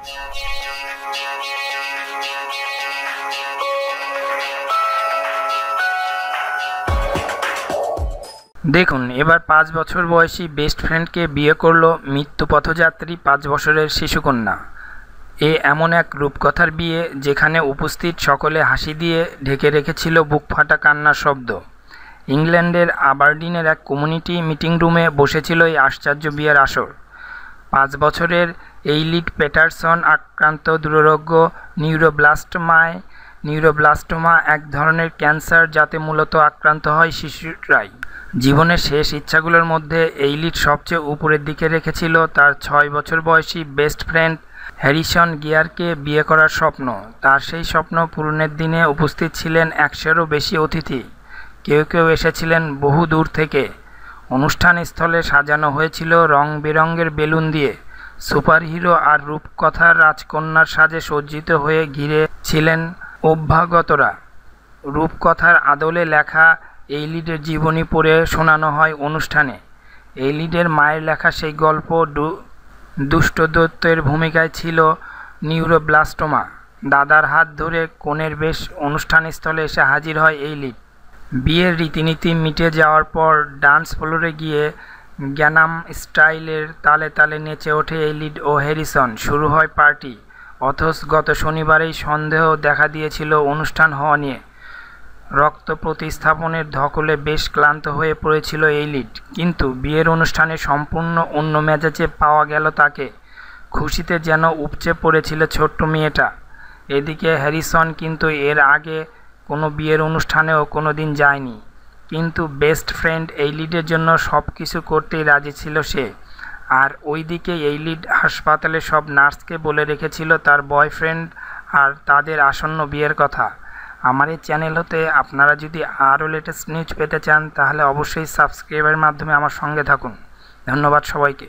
দেখুন এবার পাঁচ বছর বয়সী বেস্ট ফ্রেন্ডকে বিয়ে করল মৃত্যু পথযাত্রী পাঁচ বছরের শিশুকন্যা এ এমন এক রূপকথার বিয়ে যেখানে উপস্থিত সকলে হাসি দিয়ে ঢেকে রেখেছিল বুক ফাটা কান্নার শব্দ ইংল্যান্ডের আবার্ডিনের এক কমিউনিটি মিটিং রুমে বসেছিল এই আশ্চর্য বিয়ের আসর পাঁচ বছরের এইলিট প্যাটারসন আক্রান্ত দুরারোগ্য নিউরোব্লাস্টমায় নিউরোব্লাস্টোমা এক ধরনের ক্যান্সার যাতে মূলত আক্রান্ত হয় শিশুরাই জীবনের শেষ ইচ্ছাগুলোর মধ্যে এইলিট সবচেয়ে উপরের দিকে রেখেছিল তার ছয় বছর বয়সী বেস্ট ফ্রেন্ড হ্যারিসন গিয়ারকে বিয়ে করার স্বপ্ন তার সেই স্বপ্ন পূরণের দিনে উপস্থিত ছিলেন একশোরও বেশি অতিথি কেউ কেউ এসেছিলেন বহু দূর থেকে অনুষ্ঠানস্থলে সাজানো হয়েছিল রং বেরঙের বেলুন দিয়ে সুপারহিরো আর রূপকথার রাজকন্যার সাজে সজ্জিত হয়ে ঘিরে ছিলেন অভ্যাগতরা রূপকথার আদলে লেখা এইলিডের জীবনী পড়ে শোনানো হয় অনুষ্ঠানে এইলিডের মায়ের লেখা সেই গল্প দুষ্ট দত্তের ভূমিকায় ছিল নিউরোব্লাস্টোমা দাদার হাত ধরে কোণের বেশ অনুষ্ঠানস্থলে এসে হাজির হয় এইলিড বিয়ের রীতিনীতি মিটে যাওয়ার পর ডান্স ফ্লোরে গিয়ে জ্ঞানাম স্টাইলের তালে তালে নেচে ওঠে এলিড ও হ্যারিসন শুরু হয় পার্টি অথচ গত শনিবারেই সন্দেহ দেখা দিয়েছিল অনুষ্ঠান হওয়া নিয়ে রক্ত প্রতিস্থাপনের ধকলে বেশ ক্লান্ত হয়ে পড়েছিল এলিড কিন্তু বিয়ের অনুষ্ঠানে সম্পূর্ণ অন্য মেজাজে পাওয়া গেল তাকে খুশিতে যেন উপচে পড়েছিল ছোট্ট মেয়েটা এদিকে হ্যারিসন কিন্তু এর আগে কোনো বিয়ের অনুষ্ঠানেও কোনো দিন যায়নি কিন্তু বেস্ট ফ্রেন্ড এই লিডের জন্য সব কিছু করতেই রাজি ছিল সে আর ওইদিকে এই লিড হাসপাতালে সব নার্সকে বলে রেখেছিল তার বয়ফ্রেন্ড আর তাদের আসন্ন বিয়ের কথা আমার এই চ্যানেল হতে আপনারা যদি আরও লেটেস্ট নিউজ পেতে চান তাহলে অবশ্যই সাবস্ক্রাইবের মাধ্যমে আমার সঙ্গে থাকুন ধন্যবাদ সবাইকে